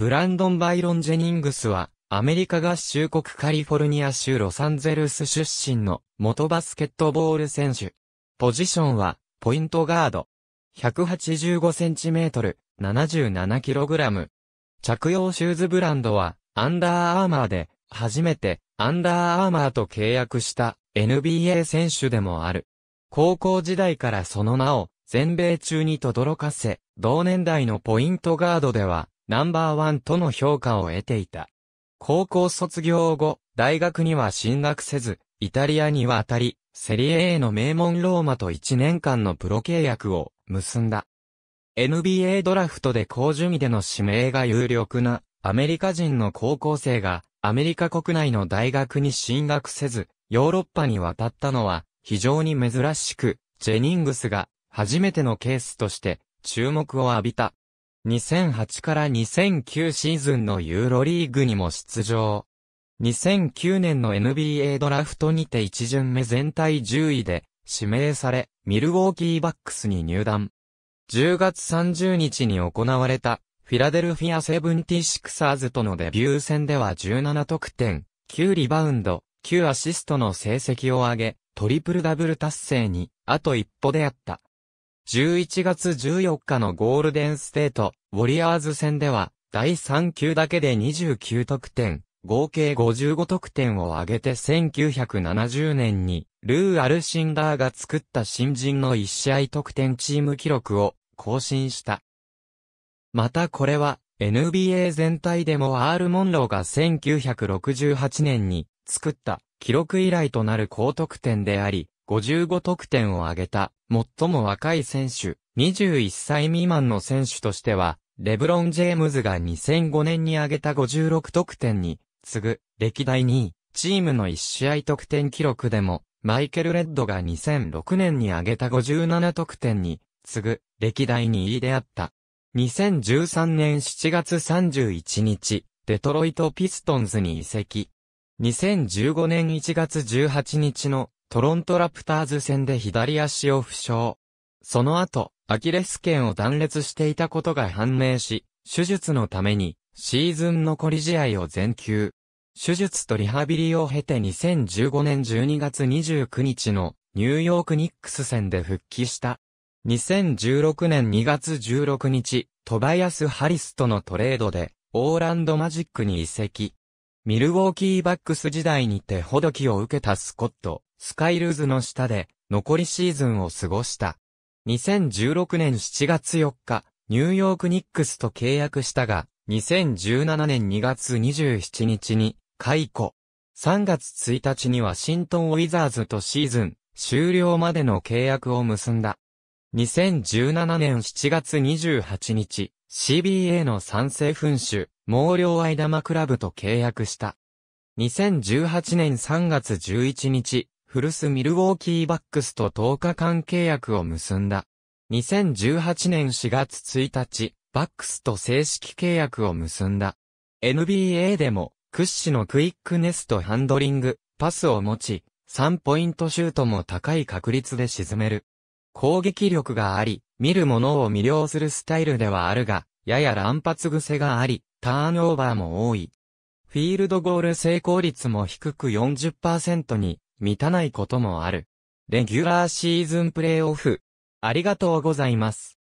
ブランドン・バイロン・ジェニングスは、アメリカ合衆国カリフォルニア州ロサンゼルス出身の元バスケットボール選手。ポジションは、ポイントガード。1 8 5トル、7 7ラム。着用シューズブランドは、アンダーアーマーで、初めて、アンダーアーマーと契約した NBA 選手でもある。高校時代からその名を、全米中に轟かせ、同年代のポイントガードでは、ナンバーワンとの評価を得ていた。高校卒業後、大学には進学せず、イタリアに渡り、セリエ A の名門ローマと1年間のプロ契約を結んだ。NBA ドラフトで高順位での指名が有力なアメリカ人の高校生がアメリカ国内の大学に進学せず、ヨーロッパに渡ったのは非常に珍しく、ジェニングスが初めてのケースとして注目を浴びた。2008から2009シーズンのユーロリーグにも出場。2009年の NBA ドラフトにて1巡目全体10位で指名され、ミルウォーキーバックスに入団。10月30日に行われたフィラデルフィアセブンティシクサーズとのデビュー戦では17得点、9リバウンド、9アシストの成績を上げ、トリプルダブル達成に、あと一歩であった。11月14日のゴールデンステート、ウォリアーズ戦では、第3球だけで29得点、合計55得点を挙げて1970年に、ルー・アルシンダーが作った新人の1試合得点チーム記録を更新した。またこれは、NBA 全体でもアール・モンローが1968年に作った記録以来となる高得点であり、55得点を挙げた、最も若い選手、21歳未満の選手としては、レブロン・ジェームズが2005年に挙げた56得点に、次ぐ、歴代2位、チームの1試合得点記録でも、マイケル・レッドが2006年に挙げた57得点に、次ぐ、歴代2位であった。2013年7月31日、デトロイト・ピストンズに移籍。2015年1月18日のトロントラプターズ戦で左足を負傷。その後、アキレス腱を断裂していたことが判明し、手術のために、シーズン残り試合を全休。手術とリハビリを経て2015年12月29日のニューヨークニックス戦で復帰した。2016年2月16日、トバヤス・ハリスとのトレードで、オーランドマジックに移籍。ミルウォーキーバックス時代に手ほどきを受けたスコット、スカイルーズの下で、残りシーズンを過ごした。2016年7月4日、ニューヨークニックスと契約したが、2017年2月27日に解雇。3月1日にはシントン・ウィザーズとシーズン終了までの契約を結んだ。2017年7月28日、CBA の賛成紛手、毛量愛玉クラブと契約した。2018年3月11日、古巣ミルウォーキーバックスと10日間契約を結んだ。2018年4月1日、バックスと正式契約を結んだ。NBA でも屈指のクイックネスとハンドリング、パスを持ち、3ポイントシュートも高い確率で沈める。攻撃力があり、見る者を魅了するスタイルではあるが、やや乱発癖があり、ターンオーバーも多い。フィールドゴール成功率も低く40%に満たないこともある。レギュラーシーズンプレイオフ。ありがとうございます。